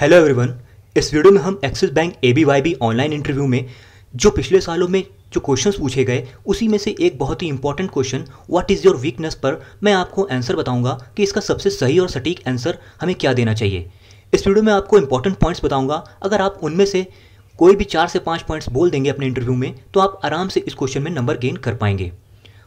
Hello everyone इस video में हम Axis Bank A B Y B online interview में जो पिछले सालों में जो क्वेश्चंस पूछे गए उसी में से एक बहुत ही important question what is your weakness पर मैं आपको आंसर बताऊंगा कि इसका सबसे सही और सटीक आंसर हमें क्या देना चाहिए इस वीडियो में आपको इंपॉर्टेंट पॉइंट्स बताऊँगा अगर आप उनमें से कोई भी चार से पाँच पॉइंट्स बोल देंगे अपने इंटरव्यू में तो आप आराम से इस क्वेश्चन में नंबर गेन कर पाएंगे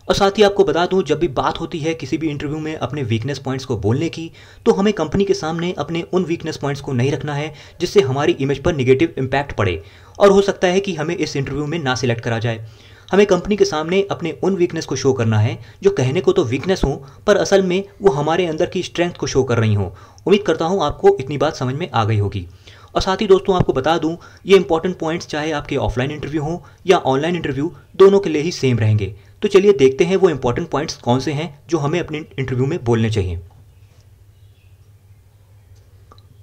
और साथ ही आपको बता दूं जब भी बात होती है किसी भी इंटरव्यू में अपने वीकनेस पॉइंट्स को बोलने की तो हमें कंपनी के सामने अपने उन वीकनेस पॉइंट्स को नहीं रखना है जिससे हमारी इमेज पर निगेटिव इम्पैक्ट पड़े और हो सकता है कि हमें इस इंटरव्यू में ना सिलेक्ट करा जाए हमें कंपनी के सामने अपने उन वीकनेस को शो करना है जो कहने को तो वीकनेस हो पर असल में वो हमारे अंदर की स्ट्रेंथ को शो कर रही हो उम्मीद करता हूँ आपको इतनी बात समझ में आ गई होगी और साथ ही दोस्तों आपको बता दूं ये इंपॉर्टेंट पॉइंट्स चाहे आपके ऑफलाइन इंटरव्यू हो या ऑनलाइन इंटरव्यू दोनों के लिए ही सेम रहेंगे तो चलिए देखते हैं वो इंपॉर्टेंट पॉइंट्स कौन से हैं जो हमें अपने इंटरव्यू में बोलने चाहिए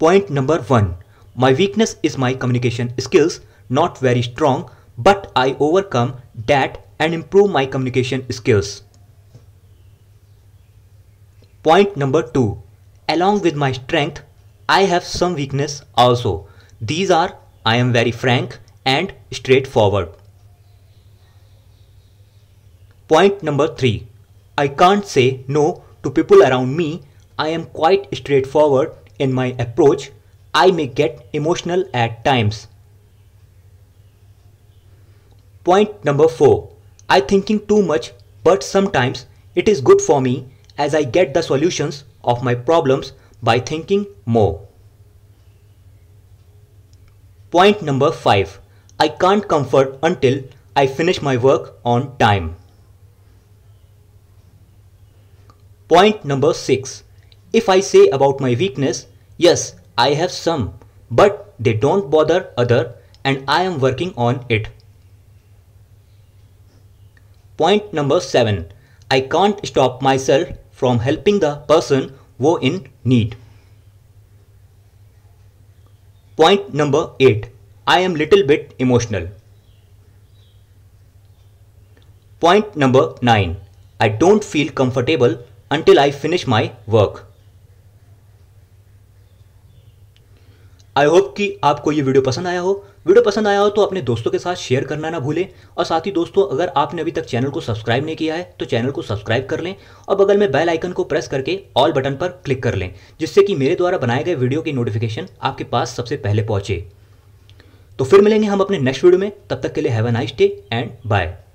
point number one my weakness is my communication skills not very strong but I overcome that and improve my communication skills point number two with my strength I have some weakness also these are I am very frank and straightforward Point number three I can't say no to people around me. I am quite straightforward in my approach. I may get emotional at times. Point number four I thinking too much, but sometimes it is good for me as I get the solutions of my problems by thinking more. Point number 5. I can't comfort until I finish my work on time. Point number 6. If I say about my weakness, yes, I have some, but they don't bother other and I am working on it. Point number 7. I can't stop myself from helping the person who in need. Point number 8. I am little bit emotional. Point number 9. I don't feel comfortable until I finish my work. I hope कि आपको ये video पसंद आया हो video पसंद आया हो तो अपने दोस्तों के साथ शेयर करना ना भूलें और साथ ही दोस्तों अगर आपने अभी तक चैनल को सब्सक्राइब नहीं किया है तो चैनल को सब्सक्राइब कर लें और बगल में बेल आइकन को प्रेस करके ऑल बटन पर क्लिक कर लें जिससे कि मेरे द्वारा बनाए गए वीडियो की नोटिफिकेशन आपके पास सबसे पहले पहुंचे तो फिर मिलेंगे हम अपने नेक्स्ट वीडियो में तब तक के लिए have a nice day and bye